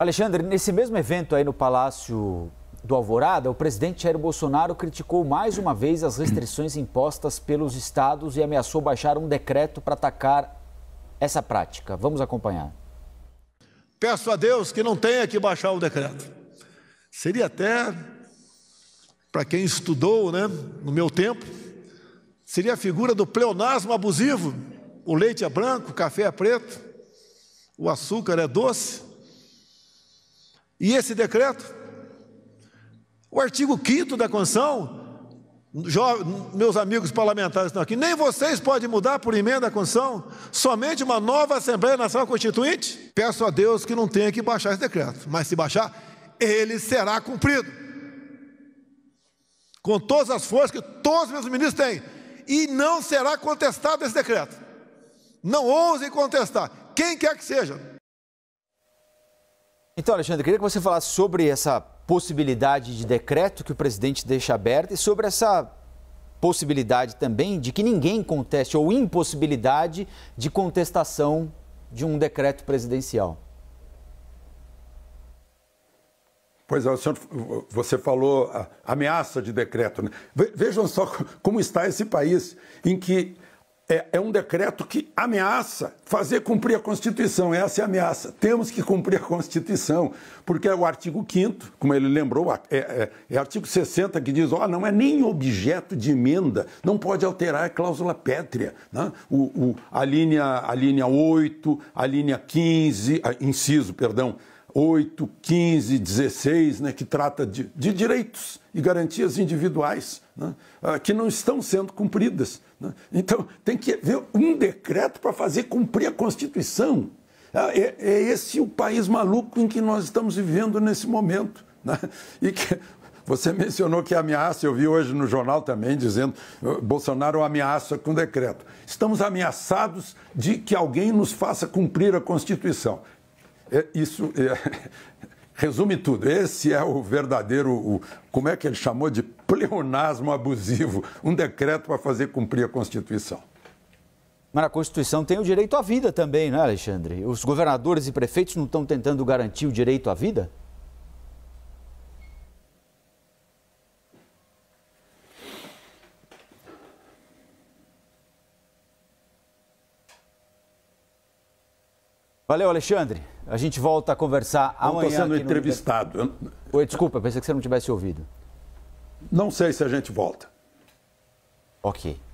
Alexandre, nesse mesmo evento aí no Palácio do Alvorada, o presidente Jair Bolsonaro criticou mais uma vez as restrições impostas pelos estados e ameaçou baixar um decreto para atacar essa prática. Vamos acompanhar. Peço a Deus que não tenha que baixar o decreto. Seria até, para quem estudou né, no meu tempo, seria a figura do pleonasmo abusivo. O leite é branco, o café é preto, o açúcar é doce. E esse decreto? O artigo 5 da Constituição, meus amigos parlamentares estão aqui, nem vocês podem mudar por emenda à Constituição, somente uma nova Assembleia Nacional Constituinte. Peço a Deus que não tenha que baixar esse decreto, mas se baixar, ele será cumprido. Com todas as forças que todos meus ministros têm. E não será contestado esse decreto. Não ousem contestar, quem quer que seja, então, Alexandre, queria que você falasse sobre essa possibilidade de decreto que o presidente deixa aberta e sobre essa possibilidade também de que ninguém conteste ou impossibilidade de contestação de um decreto presidencial. Pois é, senhor, você falou ameaça de decreto. Né? Vejam só como está esse país, em que é, é, um decreto que ameaça fazer cumprir a Constituição. Essa é a ameaça. Temos que cumprir a Constituição, porque é o artigo 5, como ele lembrou, é, é, é artigo 60 que diz: ó, não é nem objeto de emenda, não pode alterar a cláusula pétrea. Né? O, o, a, linha, a linha 8, a linha 15, a, inciso, perdão. 8, 15, 16, né, que trata de, de direitos e garantias individuais né, ah, que não estão sendo cumpridas. Né. Então, tem que haver um decreto para fazer cumprir a Constituição. Ah, é, é, esse o país maluco em que nós estamos vivendo nesse momento. Né? E que você mencionou que ameaça, eu vi hoje no jornal também dizendo ah, Bolsonaro ameaça com decreto. Estamos ameaçados de que alguém nos faça cumprir a Constituição. É, isso é, resume tudo. Esse é o verdadeiro, o, como é que ele chamou de pleonasmo abusivo, um decreto para fazer cumprir a Constituição. Mas a Constituição tem o direito à vida também, não é, Alexandre? Os governadores e prefeitos não estão tentando garantir o direito à vida? Valeu, Alexandre. A gente volta a conversar não amanhã. Estou sendo entrevistado. No... Oi, desculpa, pensei que você não tivesse ouvido. Não sei se a gente volta. Ok.